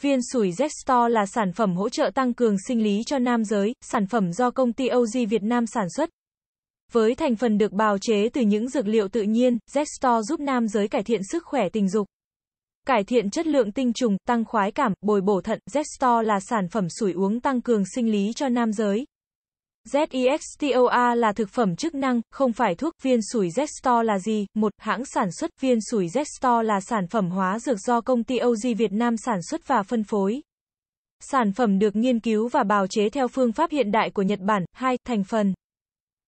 Viên sủi Zstore là sản phẩm hỗ trợ tăng cường sinh lý cho nam giới, sản phẩm do công ty OG Việt Nam sản xuất. Với thành phần được bào chế từ những dược liệu tự nhiên, Zstore giúp nam giới cải thiện sức khỏe tình dục. Cải thiện chất lượng tinh trùng, tăng khoái cảm, bồi bổ thận, Zstore là sản phẩm sủi uống tăng cường sinh lý cho nam giới. ZEXTOA là thực phẩm chức năng, không phải thuốc, viên sủi Zextor là gì? Một, hãng sản xuất viên sủi Zextor là sản phẩm hóa dược do công ty OG Việt Nam sản xuất và phân phối. Sản phẩm được nghiên cứu và bào chế theo phương pháp hiện đại của Nhật Bản. hai Thành phần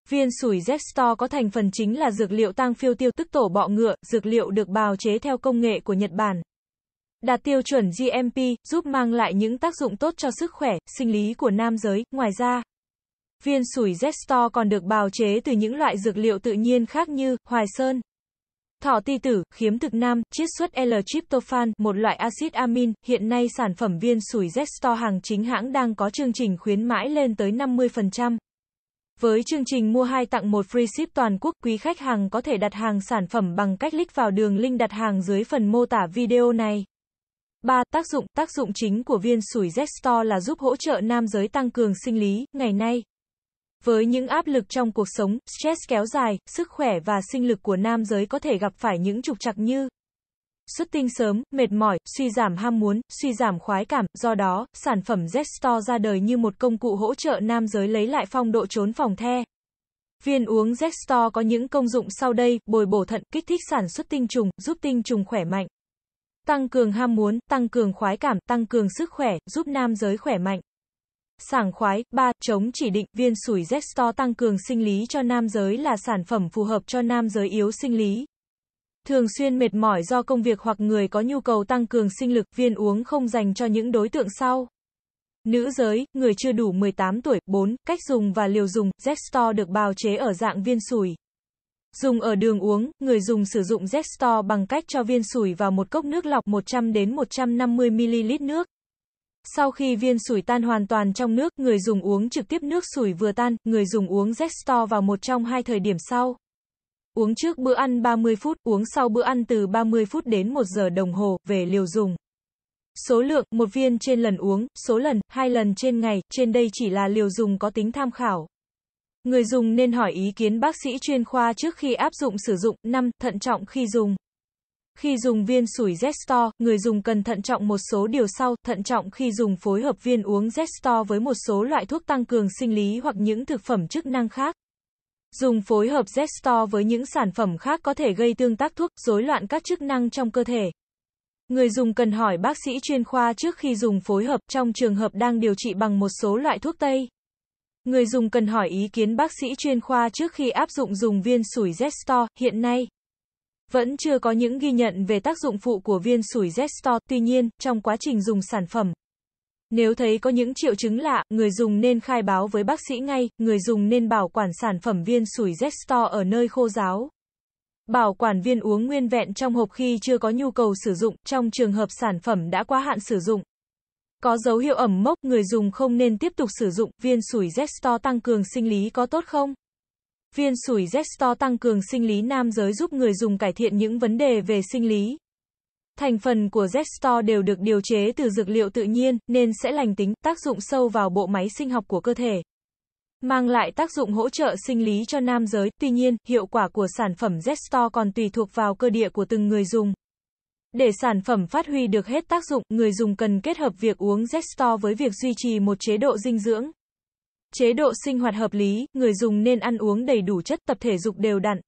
Viên sủi Zextor có thành phần chính là dược liệu tăng phiêu tiêu tức tổ bọ ngựa, dược liệu được bào chế theo công nghệ của Nhật Bản. Đạt tiêu chuẩn GMP, giúp mang lại những tác dụng tốt cho sức khỏe, sinh lý của nam giới. Ngoài ra, Viên sủi Zesto còn được bào chế từ những loại dược liệu tự nhiên khác như hoài sơn, thỏ ti tử, khiếm thực nam, chiết xuất L-tryptophan, một loại axit amin. Hiện nay sản phẩm viên sủi Zesto hàng chính hãng đang có chương trình khuyến mãi lên tới 50%. Với chương trình mua 2 tặng 1 free ship toàn quốc, quý khách hàng có thể đặt hàng sản phẩm bằng cách click vào đường link đặt hàng dưới phần mô tả video này. 3. Tác dụng Tác dụng chính của viên sủi Zesto là giúp hỗ trợ nam giới tăng cường sinh lý. Ngày nay, với những áp lực trong cuộc sống, stress kéo dài, sức khỏe và sinh lực của nam giới có thể gặp phải những trục trặc như xuất tinh sớm, mệt mỏi, suy giảm ham muốn, suy giảm khoái cảm, do đó, sản phẩm Zestore ra đời như một công cụ hỗ trợ nam giới lấy lại phong độ trốn phòng the. Viên uống Zestore có những công dụng sau đây, bồi bổ thận, kích thích sản xuất tinh trùng, giúp tinh trùng khỏe mạnh. Tăng cường ham muốn, tăng cường khoái cảm, tăng cường sức khỏe, giúp nam giới khỏe mạnh sảng khoái, 3. Chống chỉ định, viên sủi Zestore tăng cường sinh lý cho nam giới là sản phẩm phù hợp cho nam giới yếu sinh lý. Thường xuyên mệt mỏi do công việc hoặc người có nhu cầu tăng cường sinh lực, viên uống không dành cho những đối tượng sau. Nữ giới, người chưa đủ 18 tuổi, 4, cách dùng và liều dùng, Zestore được bào chế ở dạng viên sủi. Dùng ở đường uống, người dùng sử dụng Zestore bằng cách cho viên sủi vào một cốc nước lọc 100 đến 150 ml nước. Sau khi viên sủi tan hoàn toàn trong nước, người dùng uống trực tiếp nước sủi vừa tan, người dùng uống Zestore vào một trong hai thời điểm sau. Uống trước bữa ăn 30 phút, uống sau bữa ăn từ 30 phút đến 1 giờ đồng hồ, về liều dùng. Số lượng, một viên trên lần uống, số lần, hai lần trên ngày, trên đây chỉ là liều dùng có tính tham khảo. Người dùng nên hỏi ý kiến bác sĩ chuyên khoa trước khi áp dụng sử dụng, 5. Thận trọng khi dùng. Khi dùng viên sủi Zestor, người dùng cần thận trọng một số điều sau, thận trọng khi dùng phối hợp viên uống Zestor với một số loại thuốc tăng cường sinh lý hoặc những thực phẩm chức năng khác. Dùng phối hợp Zestor với những sản phẩm khác có thể gây tương tác thuốc, rối loạn các chức năng trong cơ thể. Người dùng cần hỏi bác sĩ chuyên khoa trước khi dùng phối hợp trong trường hợp đang điều trị bằng một số loại thuốc Tây. Người dùng cần hỏi ý kiến bác sĩ chuyên khoa trước khi áp dụng dùng viên sủi Zestor hiện nay. Vẫn chưa có những ghi nhận về tác dụng phụ của viên sủi Zestore, tuy nhiên, trong quá trình dùng sản phẩm, nếu thấy có những triệu chứng lạ, người dùng nên khai báo với bác sĩ ngay, người dùng nên bảo quản sản phẩm viên sủi Zestore ở nơi khô ráo. Bảo quản viên uống nguyên vẹn trong hộp khi chưa có nhu cầu sử dụng, trong trường hợp sản phẩm đã quá hạn sử dụng. Có dấu hiệu ẩm mốc, người dùng không nên tiếp tục sử dụng, viên sủi Zestore tăng cường sinh lý có tốt không? Viên sủi Zestore tăng cường sinh lý nam giới giúp người dùng cải thiện những vấn đề về sinh lý. Thành phần của Zestore đều được điều chế từ dược liệu tự nhiên, nên sẽ lành tính, tác dụng sâu vào bộ máy sinh học của cơ thể. Mang lại tác dụng hỗ trợ sinh lý cho nam giới, tuy nhiên, hiệu quả của sản phẩm Zestore còn tùy thuộc vào cơ địa của từng người dùng. Để sản phẩm phát huy được hết tác dụng, người dùng cần kết hợp việc uống Zestore với việc duy trì một chế độ dinh dưỡng. Chế độ sinh hoạt hợp lý, người dùng nên ăn uống đầy đủ chất, tập thể dục đều đặn.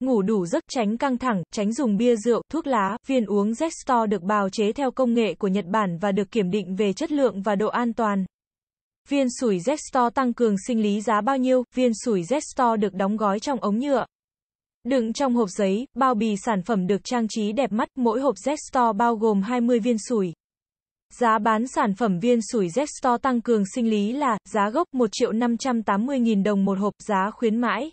Ngủ đủ giấc, tránh căng thẳng, tránh dùng bia rượu, thuốc lá, viên uống Zstore được bào chế theo công nghệ của Nhật Bản và được kiểm định về chất lượng và độ an toàn. Viên sủi Zstore tăng cường sinh lý giá bao nhiêu? Viên sủi Zstore được đóng gói trong ống nhựa. Đựng trong hộp giấy, bao bì sản phẩm được trang trí đẹp mắt, mỗi hộp Zstore bao gồm 20 viên sủi. Giá bán sản phẩm viên sủi Z Store tăng cường sinh lý là giá gốc 1 triệu 580 nghìn đồng một hộp, giá khuyến mãi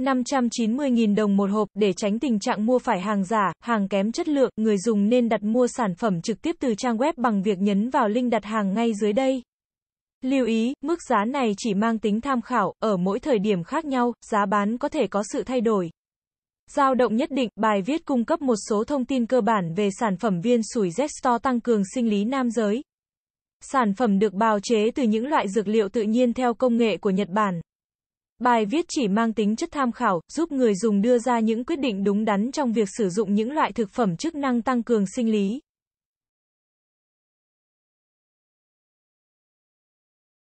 590 nghìn đồng một hộp để tránh tình trạng mua phải hàng giả, hàng kém chất lượng, người dùng nên đặt mua sản phẩm trực tiếp từ trang web bằng việc nhấn vào link đặt hàng ngay dưới đây. Lưu ý, mức giá này chỉ mang tính tham khảo, ở mỗi thời điểm khác nhau, giá bán có thể có sự thay đổi. Giao động nhất định, bài viết cung cấp một số thông tin cơ bản về sản phẩm viên sủi Zestore tăng cường sinh lý nam giới. Sản phẩm được bào chế từ những loại dược liệu tự nhiên theo công nghệ của Nhật Bản. Bài viết chỉ mang tính chất tham khảo, giúp người dùng đưa ra những quyết định đúng đắn trong việc sử dụng những loại thực phẩm chức năng tăng cường sinh lý.